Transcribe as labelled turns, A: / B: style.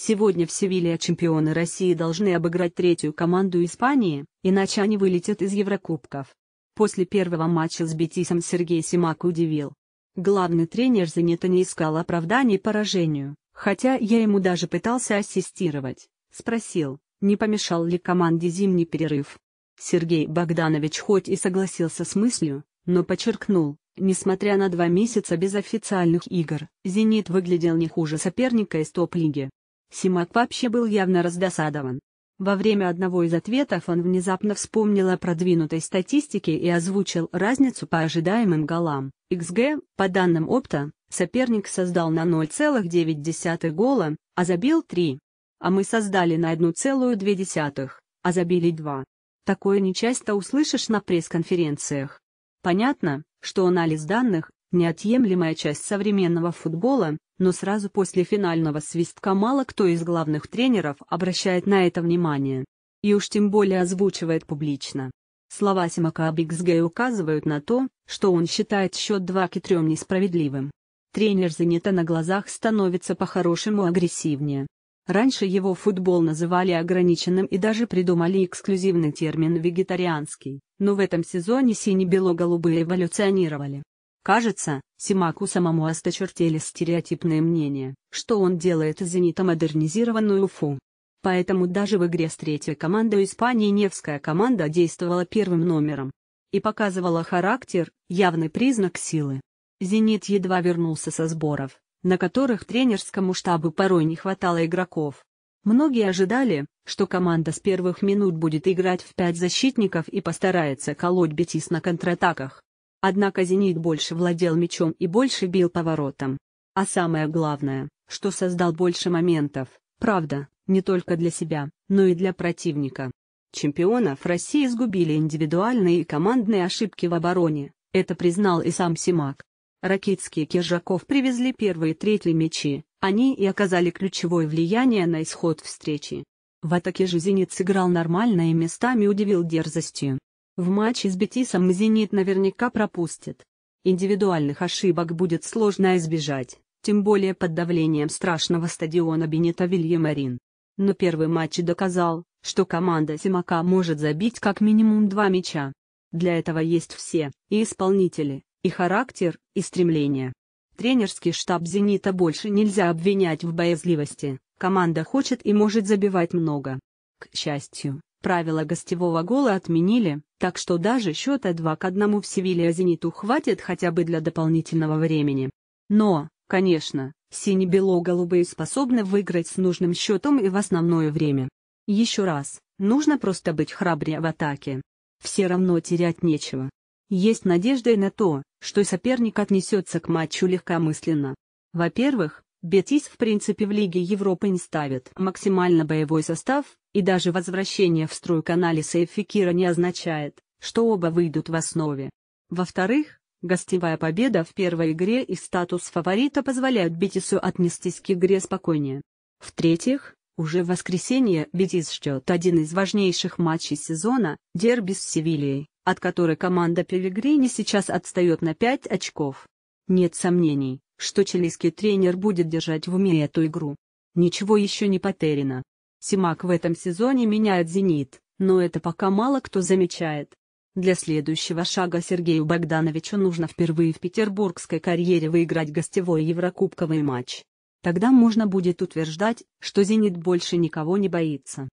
A: Сегодня в Севилье чемпионы России должны обыграть третью команду Испании, иначе они вылетят из Еврокубков. После первого матча с Бетисом Сергей Симак удивил. Главный тренер Зенита не искал оправданий поражению, хотя я ему даже пытался ассистировать. Спросил, не помешал ли команде зимний перерыв. Сергей Богданович хоть и согласился с мыслью, но подчеркнул, несмотря на два месяца без официальных игр, «Зенит» выглядел не хуже соперника из топ-лиги. Симак вообще был явно раздосадован. Во время одного из ответов он внезапно вспомнил о продвинутой статистике и озвучил разницу по ожидаемым голам. XG, по данным опта, соперник создал на 0,9 гола, а забил 3. А мы создали на 1,2, а забили 2. Такое нечасто услышишь на пресс-конференциях. Понятно, что анализ данных – неотъемлемая часть современного футбола, но сразу после финального свистка мало кто из главных тренеров обращает на это внимание. И уж тем более озвучивает публично. Слова Симака Бигсгей указывают на то, что он считает счет 2 к 3 несправедливым. Тренер занята на глазах становится по-хорошему агрессивнее. Раньше его футбол называли ограниченным и даже придумали эксклюзивный термин «вегетарианский», но в этом сезоне сине-бело-голубые эволюционировали. Кажется, Симаку самому осточертели стереотипное мнение, что он делает из «Зенита» модернизированную Уфу. Поэтому даже в игре с третьей командой Испании Невская команда действовала первым номером. И показывала характер, явный признак силы. «Зенит» едва вернулся со сборов, на которых тренерскому штабу порой не хватало игроков. Многие ожидали, что команда с первых минут будет играть в пять защитников и постарается колоть Бетис на контратаках. Однако «Зенит» больше владел мячом и больше бил поворотом. А самое главное, что создал больше моментов, правда, не только для себя, но и для противника. Чемпионов России сгубили индивидуальные и командные ошибки в обороне, это признал и сам Симак. Ракитский и Киржаков привезли первые третьи мячи, они и оказали ключевое влияние на исход встречи. В атаке же «Зенит» сыграл нормально и местами удивил дерзостью. В матче с Бетисом «Зенит» наверняка пропустит. Индивидуальных ошибок будет сложно избежать, тем более под давлением страшного стадиона Бенета Вильямарин. Но первый матч доказал, что команда Симака может забить как минимум два мяча. Для этого есть все, и исполнители, и характер, и стремление. Тренерский штаб «Зенита» больше нельзя обвинять в боязливости, команда хочет и может забивать много. К счастью, Правило гостевого гола отменили, так что даже счета 2 к 1 в Севилье «Зениту» хватит хотя бы для дополнительного времени. Но, конечно, сине-бело-голубые способны выиграть с нужным счетом и в основное время. Еще раз, нужно просто быть храбрее в атаке. Все равно терять нечего. Есть надежда и на то, что соперник отнесется к матчу легкомысленно. Во-первых, Бетис в принципе в Лиге Европы не ставит максимально боевой состав, и даже возвращение в строй анализа и Фикира не означает, что оба выйдут в основе. Во-вторых, гостевая победа в первой игре и статус фаворита позволяют Бетису отнестись к игре спокойнее. В-третьих, уже в воскресенье Бетис ждет один из важнейших матчей сезона – дерби с Севильей, от которой команда Пелегрини сейчас отстает на 5 очков. Нет сомнений, что чилийский тренер будет держать в уме эту игру. Ничего еще не потеряно. Симак в этом сезоне меняет «Зенит», но это пока мало кто замечает. Для следующего шага Сергею Богдановичу нужно впервые в петербургской карьере выиграть гостевой еврокубковый матч. Тогда можно будет утверждать, что «Зенит» больше никого не боится.